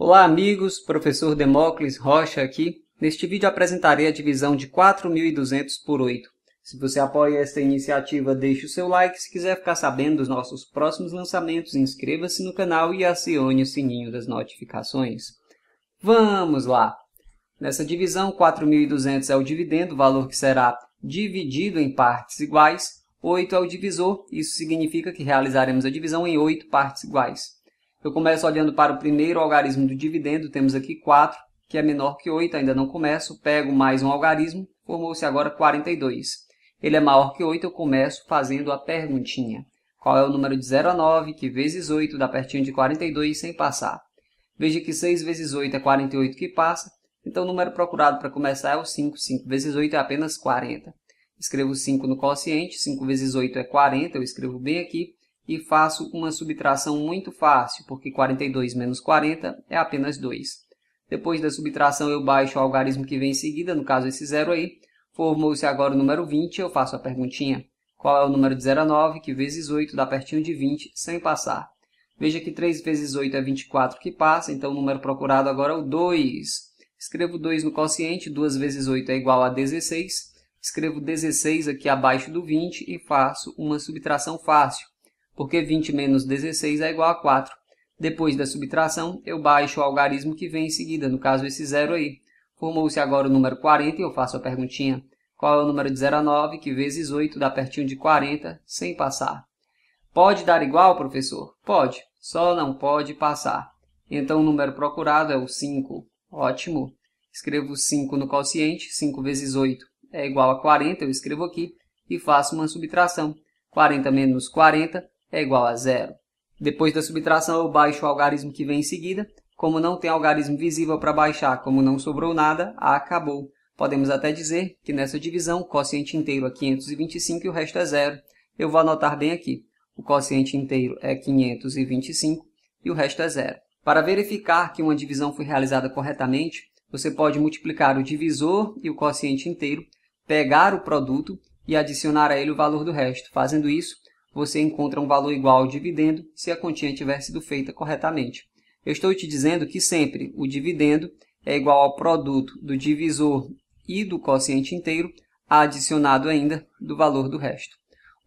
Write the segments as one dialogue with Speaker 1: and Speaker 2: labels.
Speaker 1: Olá amigos, professor Demócles Rocha aqui. Neste vídeo apresentarei a divisão de 4.200 por 8. Se você apoia esta iniciativa, deixe o seu like. Se quiser ficar sabendo dos nossos próximos lançamentos, inscreva-se no canal e acione o sininho das notificações. Vamos lá! Nessa divisão, 4.200 é o dividendo, valor que será dividido em partes iguais. 8 é o divisor, isso significa que realizaremos a divisão em 8 partes iguais. Eu começo olhando para o primeiro algarismo do dividendo, temos aqui 4, que é menor que 8, ainda não começo, pego mais um algarismo, formou-se agora 42. Ele é maior que 8, eu começo fazendo a perguntinha. Qual é o número de 0 a 9, que vezes 8 dá pertinho de 42 sem passar? Veja que 6 vezes 8 é 48 que passa, então o número procurado para começar é o 5. 5 vezes 8 é apenas 40. Escrevo 5 no quociente, 5 vezes 8 é 40, eu escrevo bem aqui e faço uma subtração muito fácil, porque 42 menos 40 é apenas 2. Depois da subtração, eu baixo o algarismo que vem em seguida, no caso esse zero aí. Formou-se agora o número 20, eu faço a perguntinha. Qual é o número de 0 a 9, que vezes 8 dá pertinho de 20, sem passar? Veja que 3 vezes 8 é 24 que passa, então o número procurado agora é o 2. Escrevo 2 no quociente, 2 vezes 8 é igual a 16. Escrevo 16 aqui abaixo do 20 e faço uma subtração fácil porque 20 menos 16 é igual a 4. Depois da subtração, eu baixo o algarismo que vem em seguida, no caso esse zero aí. Formou-se agora o número 40 e eu faço a perguntinha. Qual é o número de 0 a 9, que vezes 8 dá pertinho de 40, sem passar? Pode dar igual, professor? Pode, só não pode passar. Então, o número procurado é o 5. Ótimo. Escrevo 5 no quociente, 5 vezes 8 é igual a 40, eu escrevo aqui, e faço uma subtração. 40 menos 40 é igual a zero. Depois da subtração, eu baixo o algarismo que vem em seguida. Como não tem algarismo visível para baixar, como não sobrou nada, acabou. Podemos até dizer que nessa divisão, o quociente inteiro é 525 e o resto é zero. Eu vou anotar bem aqui. O quociente inteiro é 525 e o resto é zero. Para verificar que uma divisão foi realizada corretamente, você pode multiplicar o divisor e o quociente inteiro, pegar o produto e adicionar a ele o valor do resto. Fazendo isso, você encontra um valor igual ao dividendo se a continha tiver sido feita corretamente. Eu estou te dizendo que sempre o dividendo é igual ao produto do divisor e do quociente inteiro, adicionado ainda do valor do resto.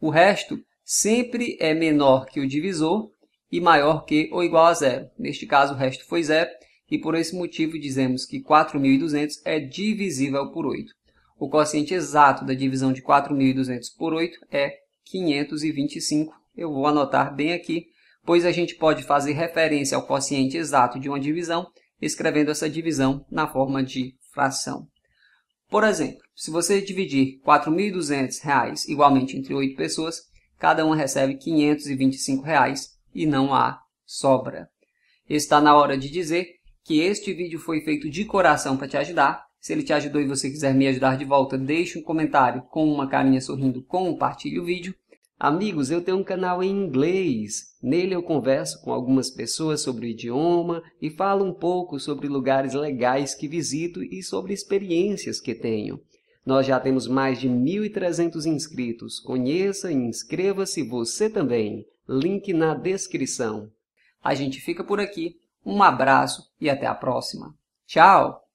Speaker 1: O resto sempre é menor que o divisor e maior que ou igual a zero. Neste caso, o resto foi zero e por esse motivo dizemos que 4.200 é divisível por 8. O quociente exato da divisão de 4.200 por 8 é 525. Eu vou anotar bem aqui, pois a gente pode fazer referência ao quociente exato de uma divisão, escrevendo essa divisão na forma de fração. Por exemplo, se você dividir R$ 4.200 igualmente entre oito pessoas, cada um recebe R$ 525 reais, e não há sobra. Está na hora de dizer que este vídeo foi feito de coração para te ajudar se ele te ajudou e você quiser me ajudar de volta, deixe um comentário com uma carinha sorrindo, compartilhe o vídeo. Amigos, eu tenho um canal em inglês. Nele eu converso com algumas pessoas sobre o idioma e falo um pouco sobre lugares legais que visito e sobre experiências que tenho. Nós já temos mais de 1.300 inscritos. Conheça e inscreva-se você também. Link na descrição. A gente fica por aqui. Um abraço e até a próxima. Tchau!